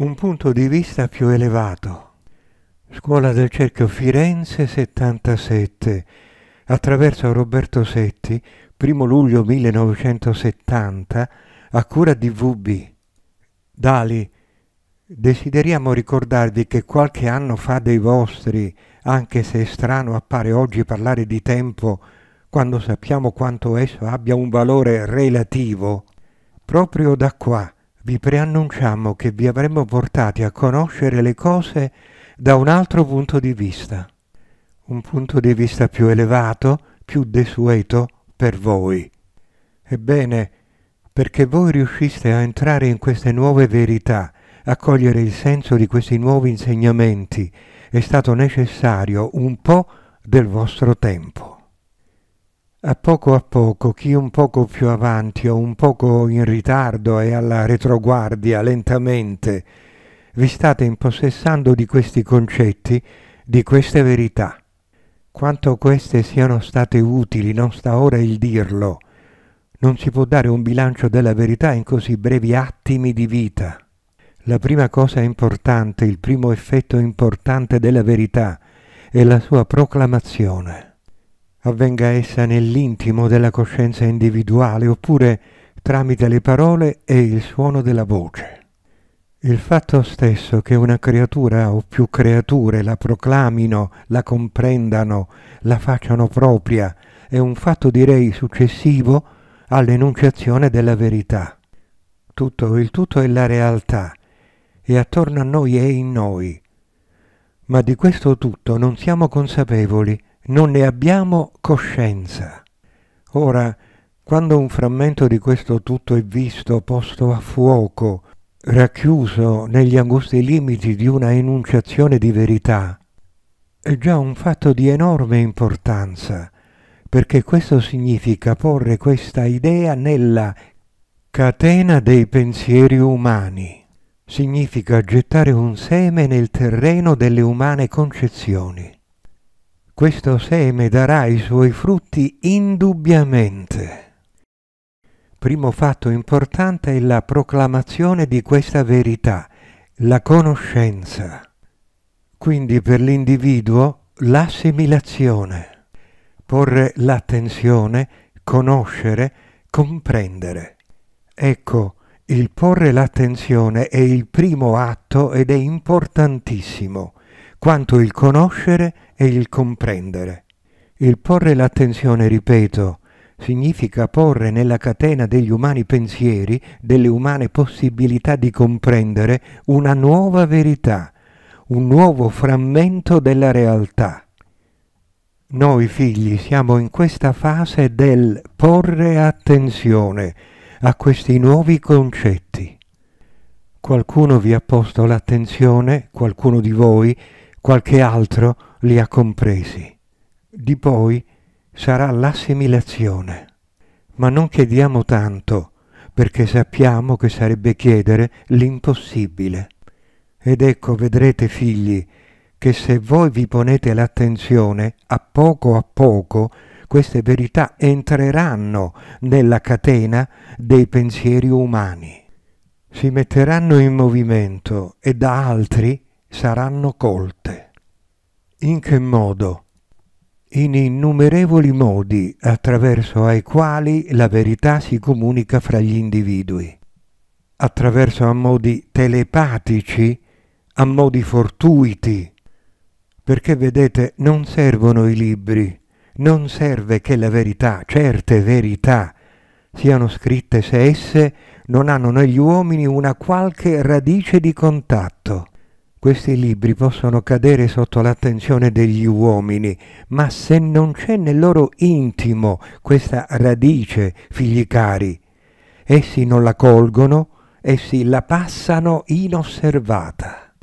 un punto di vista più elevato. Scuola del Cerchio Firenze 77, attraverso Roberto Setti, 1 luglio 1970, a cura di VB. Dali, desideriamo ricordarvi che qualche anno fa dei vostri, anche se strano appare oggi parlare di tempo, quando sappiamo quanto esso abbia un valore relativo, proprio da qua, vi preannunciamo che vi avremmo portati a conoscere le cose da un altro punto di vista, un punto di vista più elevato, più desueto per voi. Ebbene, perché voi riusciste a entrare in queste nuove verità, a cogliere il senso di questi nuovi insegnamenti, è stato necessario un po' del vostro tempo. A poco a poco chi un poco più avanti o un poco in ritardo e alla retroguardia lentamente vi state impossessando di questi concetti, di queste verità. Quanto queste siano state utili non sta ora il dirlo. Non si può dare un bilancio della verità in così brevi attimi di vita. La prima cosa importante, il primo effetto importante della verità è la sua proclamazione avvenga essa nell'intimo della coscienza individuale oppure tramite le parole e il suono della voce. Il fatto stesso che una creatura o più creature la proclamino, la comprendano, la facciano propria, è un fatto direi successivo all'enunciazione della verità. Tutto il tutto è la realtà e attorno a noi è in noi. Ma di questo tutto non siamo consapevoli non ne abbiamo coscienza. Ora, quando un frammento di questo tutto è visto posto a fuoco, racchiuso negli angusti limiti di una enunciazione di verità, è già un fatto di enorme importanza, perché questo significa porre questa idea nella catena dei pensieri umani, significa gettare un seme nel terreno delle umane concezioni questo seme darà i suoi frutti indubbiamente. Primo fatto importante è la proclamazione di questa verità, la conoscenza. Quindi per l'individuo l'assimilazione, porre l'attenzione, conoscere, comprendere. Ecco, il porre l'attenzione è il primo atto ed è importantissimo quanto il conoscere e il comprendere. Il porre l'attenzione, ripeto, significa porre nella catena degli umani pensieri, delle umane possibilità di comprendere una nuova verità, un nuovo frammento della realtà. Noi figli siamo in questa fase del porre attenzione a questi nuovi concetti. Qualcuno vi ha posto l'attenzione, qualcuno di voi, qualche altro li ha compresi. Di poi sarà l'assimilazione. Ma non chiediamo tanto, perché sappiamo che sarebbe chiedere l'impossibile. Ed ecco, vedrete figli, che se voi vi ponete l'attenzione, a poco a poco queste verità entreranno nella catena dei pensieri umani. Si metteranno in movimento e da altri saranno colte. In che modo? In innumerevoli modi attraverso ai quali la verità si comunica fra gli individui, attraverso a modi telepatici, a modi fortuiti, perché vedete non servono i libri, non serve che la verità, certe verità, siano scritte se esse non hanno negli uomini una qualche radice di contatto. Questi libri possono cadere sotto l'attenzione degli uomini, ma se non c'è nel loro intimo questa radice, figli cari, essi non la colgono, essi la passano inosservata.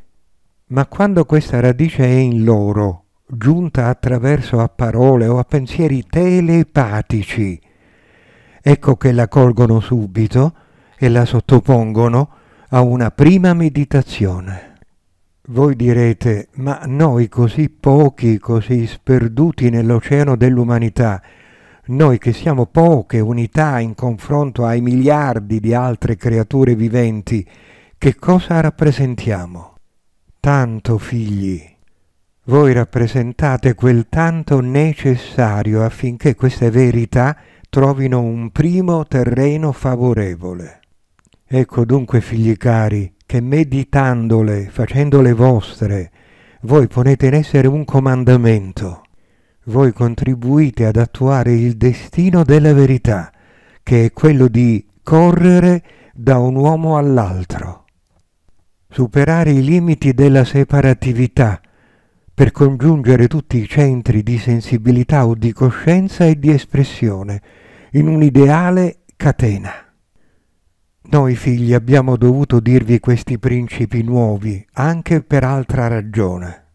Ma quando questa radice è in loro, giunta attraverso a parole o a pensieri telepatici, ecco che la colgono subito e la sottopongono a una prima meditazione. Voi direte, ma noi così pochi, così sperduti nell'oceano dell'umanità, noi che siamo poche unità in confronto ai miliardi di altre creature viventi, che cosa rappresentiamo? Tanto figli. Voi rappresentate quel tanto necessario affinché queste verità trovino un primo terreno favorevole. Ecco dunque, figli cari, che meditandole, facendole vostre, voi ponete in essere un comandamento. Voi contribuite ad attuare il destino della verità, che è quello di correre da un uomo all'altro, superare i limiti della separatività per congiungere tutti i centri di sensibilità o di coscienza e di espressione in un ideale catena. Noi figli abbiamo dovuto dirvi questi principi nuovi anche per altra ragione,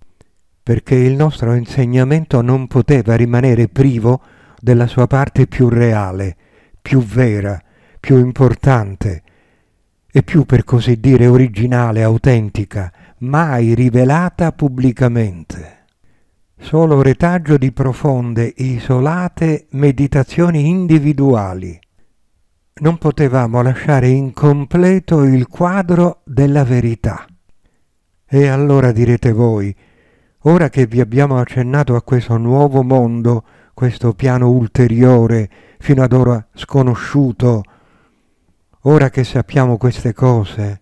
perché il nostro insegnamento non poteva rimanere privo della sua parte più reale, più vera, più importante e più per così dire originale, autentica, mai rivelata pubblicamente solo retaggio di profonde, isolate meditazioni individuali, non potevamo lasciare incompleto il quadro della verità. E allora direte voi, ora che vi abbiamo accennato a questo nuovo mondo, questo piano ulteriore, fino ad ora sconosciuto, ora che sappiamo queste cose,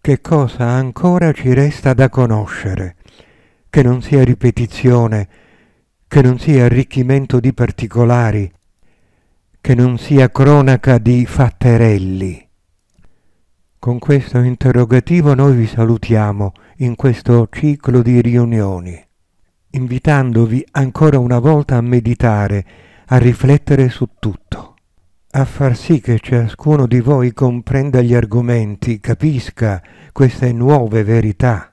che cosa ancora ci resta da conoscere, che non sia ripetizione, che non sia arricchimento di particolari, che non sia cronaca di fatterelli. Con questo interrogativo noi vi salutiamo in questo ciclo di riunioni, invitandovi ancora una volta a meditare, a riflettere su tutto, a far sì che ciascuno di voi comprenda gli argomenti, capisca queste nuove verità.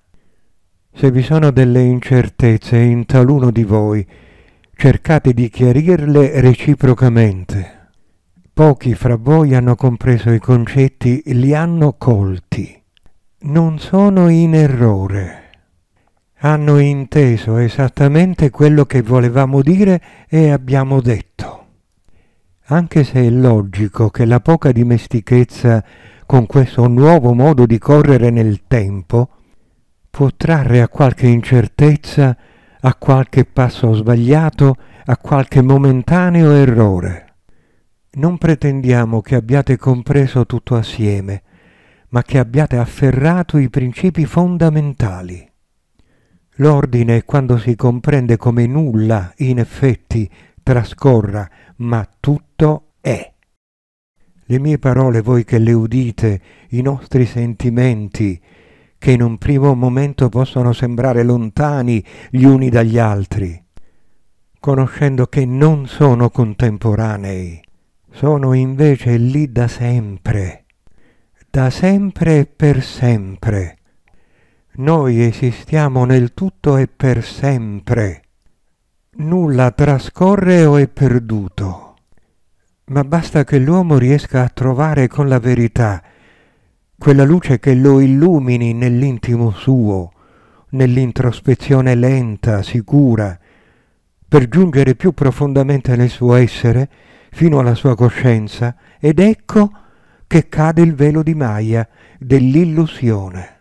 Se vi sono delle incertezze in taluno di voi, cercate di chiarirle reciprocamente. Pochi fra voi hanno compreso i concetti, li hanno colti. Non sono in errore. Hanno inteso esattamente quello che volevamo dire e abbiamo detto. Anche se è logico che la poca dimestichezza con questo nuovo modo di correre nel tempo può trarre a qualche incertezza, a qualche passo sbagliato, a qualche momentaneo errore. Non pretendiamo che abbiate compreso tutto assieme, ma che abbiate afferrato i principi fondamentali. L'ordine, è quando si comprende come nulla, in effetti, trascorra, ma tutto è. Le mie parole, voi che le udite, i nostri sentimenti, che in un primo momento possono sembrare lontani gli uni dagli altri, conoscendo che non sono contemporanei, sono invece lì da sempre, da sempre e per sempre. Noi esistiamo nel tutto e per sempre. Nulla trascorre o è perduto. Ma basta che l'uomo riesca a trovare con la verità quella luce che lo illumini nell'intimo suo, nell'introspezione lenta, sicura, per giungere più profondamente nel suo essere fino alla sua coscienza ed ecco che cade il velo di Maia dell'illusione.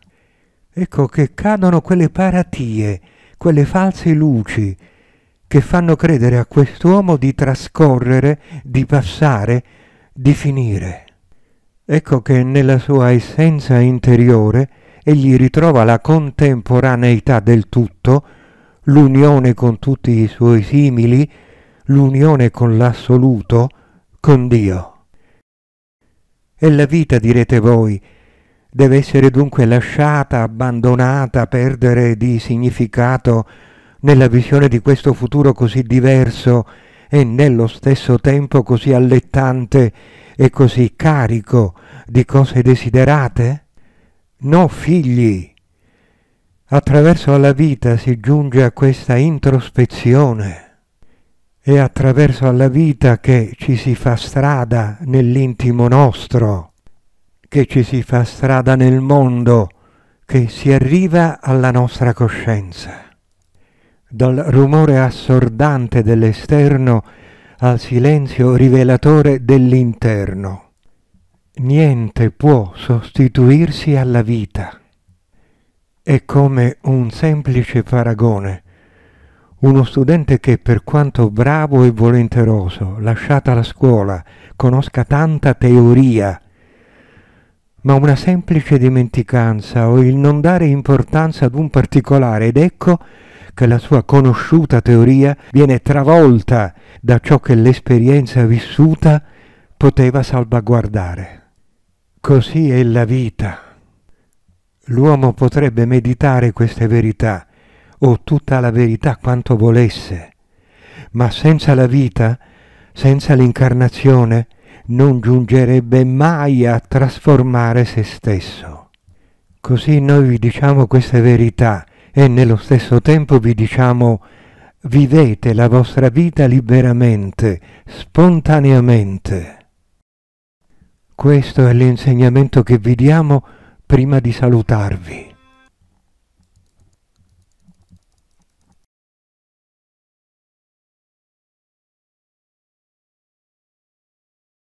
Ecco che cadono quelle paratie, quelle false luci che fanno credere a quest'uomo di trascorrere, di passare, di finire. Ecco che nella sua essenza interiore egli ritrova la contemporaneità del tutto, l'unione con tutti i suoi simili, l'unione con l'assoluto, con Dio. E la vita, direte voi, deve essere dunque lasciata, abbandonata, perdere di significato nella visione di questo futuro così diverso e nello stesso tempo così allettante e così carico di cose desiderate? No, figli! Attraverso la vita si giunge a questa introspezione è attraverso alla vita che ci si fa strada nell'intimo nostro, che ci si fa strada nel mondo, che si arriva alla nostra coscienza. Dal rumore assordante dell'esterno al silenzio rivelatore dell'interno. Niente può sostituirsi alla vita. È come un semplice paragone uno studente che, per quanto bravo e volenteroso, lasciata la scuola, conosca tanta teoria, ma una semplice dimenticanza o il non dare importanza ad un particolare ed ecco che la sua conosciuta teoria viene travolta da ciò che l'esperienza vissuta poteva salvaguardare. Così è la vita. L'uomo potrebbe meditare queste verità o tutta la verità quanto volesse, ma senza la vita, senza l'incarnazione, non giungerebbe mai a trasformare se stesso. Così noi vi diciamo queste verità e nello stesso tempo vi diciamo vivete la vostra vita liberamente, spontaneamente. Questo è l'insegnamento che vi diamo prima di salutarvi.